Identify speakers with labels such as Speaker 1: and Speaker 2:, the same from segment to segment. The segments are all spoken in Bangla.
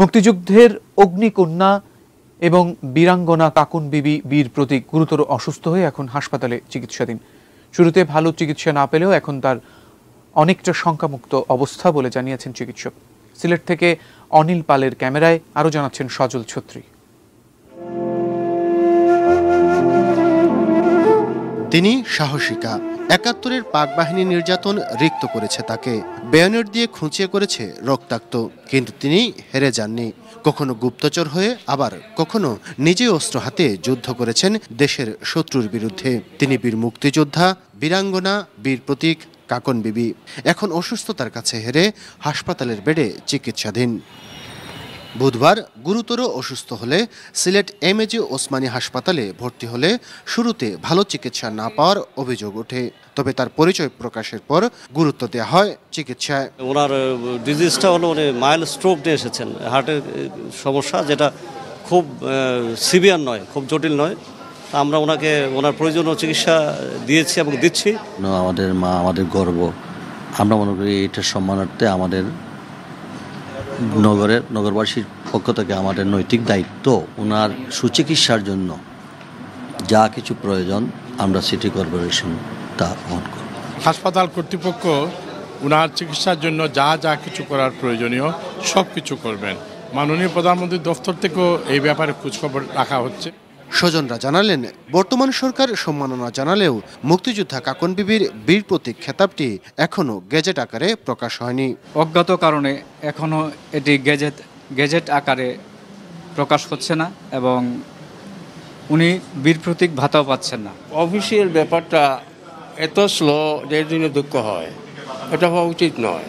Speaker 1: মুক্তিযুদ্ধের অগ্নিকন্যা এবং বীরাঙ্গনা কাকুন বিবি বীর প্রতীক গুরুতর অসুস্থ হয়ে এখন হাসপাতালে চিকিৎসাধীন শুরুতে ভালো চিকিৎসা না পেলেও এখন তার অনেকটা শঙ্কামুক্ত অবস্থা বলে জানিয়েছেন চিকিৎসক সিলেট থেকে অনিল পালের ক্যামেরায় আরও জানাচ্ছেন সজল ছত্রী তিনি সাহসিকা একাত্তরের
Speaker 2: পাক বাহিনী নির্যাতন রিক্ত করেছে তাকে বেয়নের দিয়ে খুঁচিয়ে করেছে রক্তাক্ত কিন্তু তিনি হেরে যাননি কখনো গুপ্তচর হয়ে আবার কখনো নিজে অস্ত্র হাতে যুদ্ধ করেছেন দেশের শত্রুর বিরুদ্ধে তিনি বীর মুক্তিযোদ্ধা বীরাঙ্গনা বীর প্রতীক কাকন বিবি এখন অসুস্থতার কাছে হেরে হাসপাতালের বেডে চিকিৎসাধীন বুধবার গুরুতর অসুস্থ হলে সিলেট এম এমএজি ওসমানী হাসপাতালে ভর্তি হলে শুরুতে ভালো চিকিৎসা না পাওয়ার অভিযোগ ওঠে তবে তার পরিচয় প্রকাশের পর গুরুত্ব দেওয়া হয় চিকিৎসায়
Speaker 3: ওনার ডিজিজটা হলো উনি মাইল স্ট্রোক নিয়ে এসেছেন হার্টের সমস্যা যেটা খুব সিভিয়ার নয় খুব জটিল নয় আমরা ওনাকে ওনার প্রয়োজনীয় চিকিৎসা দিয়েছি এবং দিচ্ছি
Speaker 4: আমাদের মা আমাদের গর্ব আমরা মনে করি এটা সম্মানার্থে আমাদের নগরের নগরবাসীর পক্ষ থেকে আমাদের নৈতিক দায়িত্ব ওনার সুচিকিৎসার জন্য যা কিছু প্রয়োজন আমরা সিটি কর্পোরেশন তা বহন করব হাসপাতাল কর্তৃপক্ষ ওনার চিকিৎসার জন্য যা যা কিছু করার প্রয়োজনীয় সব কিছু করবেন মাননীয় প্রধানমন্ত্রীর দফতর থেকেও এই ব্যাপারে খোঁজখবর রাখা হচ্ছে
Speaker 2: স্বজনরা জানালেন বর্তমান সরকার সম্মাননা জানালেও মুক্তিযোদ্ধা কাকন বিবির বীর প্রতীক খেতাবটি এখনও গেজেট আকারে প্রকাশ হয়নি অজ্ঞাত কারণে এখনও এটি গেজেট গেজেট আকারে প্রকাশ হচ্ছে না এবং
Speaker 3: উনি বীর প্রতীক ভাতাও পাচ্ছেন না অফিসিয়াল ব্যাপারটা এত স্লো
Speaker 2: যে জন্য দুঃখ হয় এটা হওয়া উচিত নয়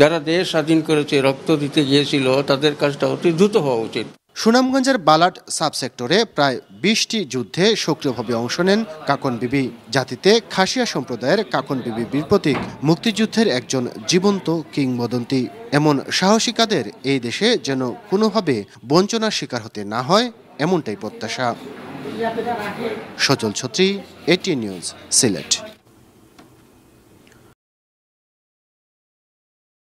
Speaker 2: যারা দেশ স্বাধীন করেছে রক্ত দিতে গিয়েছিল তাদের কাজটা অতি দ্রুত হওয়া উচিত সুনামগঞ্জের বালাট সাবসেক্টরে প্রায় বিশটি যুদ্ধে সক্রিয়ভাবে অংশ নেন কাকন বিবি জাতিতে খাসিয়া সম্প্রদায়ের কাকন বিবি বীর প্রতীক মুক্তিযুদ্ধের একজন জীবন্ত কিংবদন্তি এমন সাহসিকাদের এই দেশে যেন কোনোভাবে বঞ্চনার শিকার হতে না হয় এমনটাই প্রত্যাশা সজল ছত্রী এটি নিউজ সিলেট